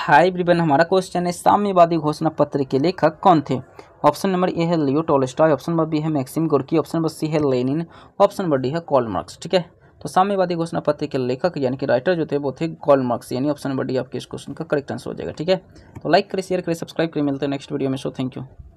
high ब्रिबन हमारा question है साम्यवादी घोषणा पत्र के लेखक कौन थे ऑप्शन नंबर ए है Leo Tolstoy option number B है Maxim Gorky option number C है लेनिन ऑप्शन नंबर डी है कॉल मार्क्स ठीक है तो साम्यवादी घोषणा पत्र के लेखक यानी कि राइटर जो थे वो थे कॉल मार्क्स यानी ऑप्शन नंबर डी आपके इस क्वेश्चन का करेक्ट आंसर हो जाएगा ठीक है तो लाइक करें शेयर करें सब्सक्राइब करें मिलते हैं नेक्स्ट वीडियो में सो थैंक यू